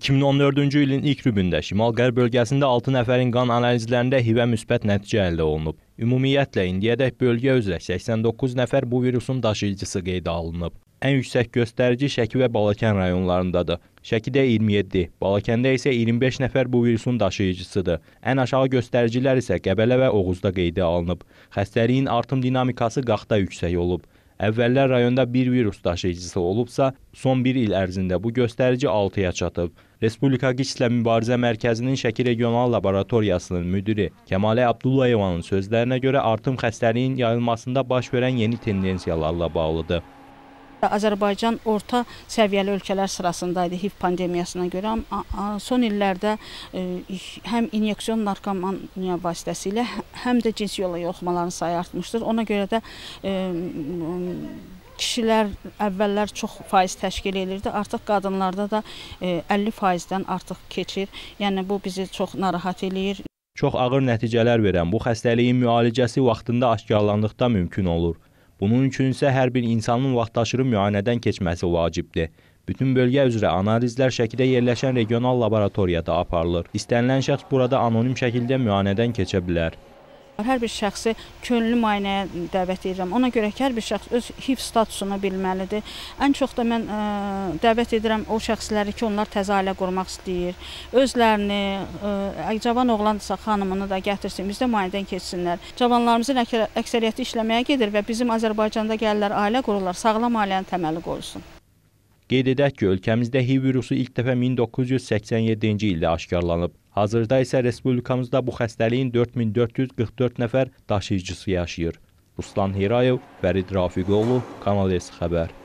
2014-cü ilin ilk rübündə Şimal-Qərb bölgəsində 6 nəfərin qan analizlərində hivə müsbət nəticə əldə olunub. Ümumiyyətlə indiyədək bölgə üzrə 89 nəfər bu virusun daşıyıcısı qeydə alınıb. Ən yüksək göstərici Şəki və Balakən rayonlarındadır. Şəkidə 27, Balakəndə isə 25 nəfər bu virusun daşıyıcısıdır. Ən aşağı göstəricilər isə Qəbələ və Oğuzda qeydə alınıb. Xəstəliyin artım dinamikası Qaxda yüksək olub. Əvvəllər rayonda bir virus daşıyıcısı olubsa, son bir il ərzində bu göstərici 6-ya çatıb. Respublika QİÇS-lə Mübarizə Mərkəzinin Şəki Regional Laboratoriyasının müdiri Kəmalə Abdullayevanın sözlərinə görə artım xəstəliyin yayılmasında baş verən yeni tendensiyalarla bağlıdır. Azərbaycan orta səviyyəli ölkələr sırasındaydı HIV pandemiyasına görə. Son illərdə e, həm inyeksiyon narkomaniya vasitəsilə, həm də cinsi yolla yoluxmaların sayı artmışdır. Ona görə də e, kişilər əvvəllər çox faiz təşkil edirdi. Artıq qadınlarda da 50 e, faizdən artıq keçir. Yəni bu bizi çox narahat eləyir. Çox ağır nəticələr verən bu xəstəliyin müalicəsi vaxtında aşkarlandıqda mümkün olur. Bunun üçün isə hər bir insanın vaxtaşırı müayinədən keçməsi vacibdir. Bütün bölgə üzrə analizlər Şəkidə yerləşən regional laboratoriyada aparılır. İstənilən şəxs burada anonim şəkildə müayinədən keçə bilər. Hər bir şəxsi könüllü müayinəyə dəvət edirəm. Ona görə ki, hər bir şəxs öz HIV statusunu bilməlidir. Ən çox da mən ə, e, dəvət edirəm o şəxsləri ki, onlar təzə ailə qurmaq istəyir. Özlərini, e, ə, cavan oğlansa xanımını da gətirsin, bizdə müayinədən keçsinlər. Cavanlarımızın əksəriyyəti işləməyə gedir və bizim Azərbaycanda gəlirlər, ailə qururlar, sağlam ailənin təməli qoyulsun. Qeyd edək ki, ölkəmizdə HIV virusu ilk dəfə 1987-ci ildə aşkarlanıb. Hazırda isə respublikamızda bu xəstəliyin 4444 nəfər daşıyıcısı yaşayır. Ruslan Hirayev, Fərid Rafiqoğlu, Kanal S xəbər.